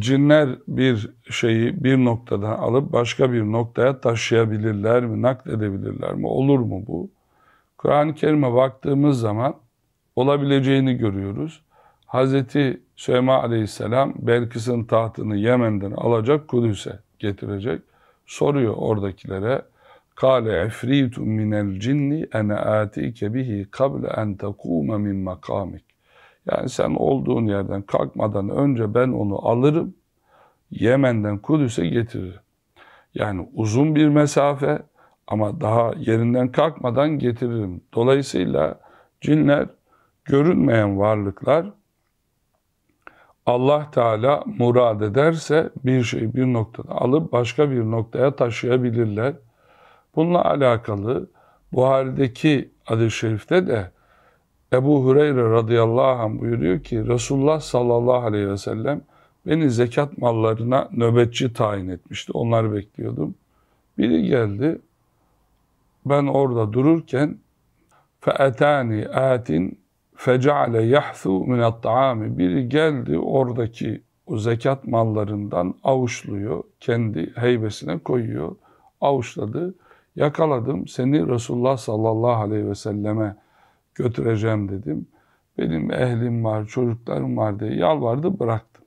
cinler bir şeyi bir noktadan alıp başka bir noktaya taşıyabilirler mi, nakledebilirler mi, olur mu bu? Kur'an-ı Kerim'e baktığımız zaman olabileceğini görüyoruz. Hazreti Süleyman Aleyhisselam Belkıs'ın tahtını Yemen'den alacak Kudüs'e getirecek. Soruyor oradakilere. Kale efritun minel cinni ene atike bihi kable en tekûme min makamik. Yani sen olduğun yerden kalkmadan önce ben onu alırım, Yemen'den Kudüs'e getiririm. Yani uzun bir mesafe ama daha yerinden kalkmadan getiririm. Dolayısıyla cinler görünmeyen varlıklar Allah Teala murad ederse bir şeyi bir noktada alıp başka bir noktaya taşıyabilirler. Bununla alakalı Buhari'deki adı şerifte de Ebu Hureyre radıyallahu anh buyuruyor ki Resulullah sallallahu aleyhi ve sellem beni zekat mallarına nöbetçi tayin etmişti. Onları bekliyordum. Biri geldi. Ben orada dururken feetani, atin فَجَعَلَ يَحْثُ مِنَ الطَّعَامِ Biri geldi oradaki o zekat mallarından avuçluyor. Kendi heybesine koyuyor. Avuçladı. Yakaladım seni Resulullah sallallahu aleyhi ve selleme götüreceğim dedim. Benim ehlim var, çocuklarım var diye yalvardı bıraktım.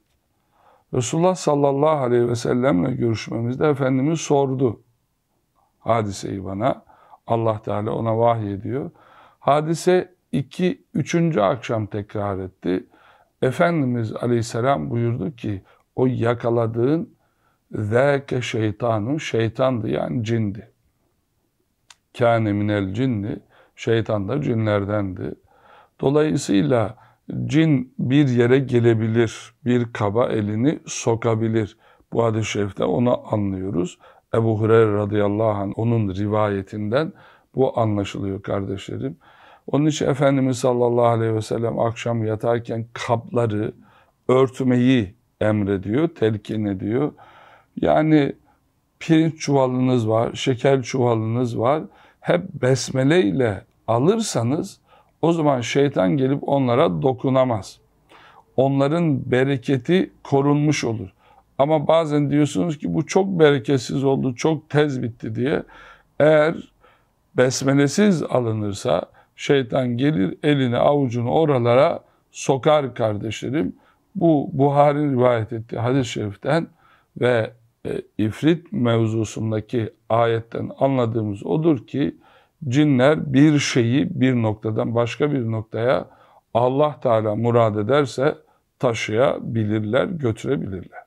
Resulullah sallallahu aleyhi ve sellemle görüşmemizde Efendimiz sordu hadiseyi bana. Allah Teala ona vahiy ediyor. Hadise iki, üçüncü akşam tekrar etti. Efendimiz aleyhisselam buyurdu ki o yakaladığın zâke şeytanın şeytandı yani cindi. Kâne minel cinni Şeytan da cinlerdendi. Dolayısıyla cin bir yere gelebilir, bir kaba elini sokabilir. Bu hadis-i şerifte onu anlıyoruz. Ebu Hureyre radıyallahu anh onun rivayetinden bu anlaşılıyor kardeşlerim. Onun için Efendimiz sallallahu aleyhi ve sellem akşam yatarken kapları örtmeyi emrediyor, telkin ediyor. Yani pirinç çuvalınız var, şeker çuvalınız var hep besmele ile alırsanız o zaman şeytan gelip onlara dokunamaz. Onların bereketi korunmuş olur. Ama bazen diyorsunuz ki bu çok bereketsiz oldu, çok tez bitti diye. Eğer besmelesiz alınırsa şeytan gelir elini avucunu oralara sokar kardeşlerim. Bu Buhari rivayet ettiği hadis-i şeriften ve e, ifrit mevzusundaki ayetten anladığımız odur ki cinler bir şeyi bir noktadan başka bir noktaya Allah Teala murad ederse taşıyabilirler, götürebilirler.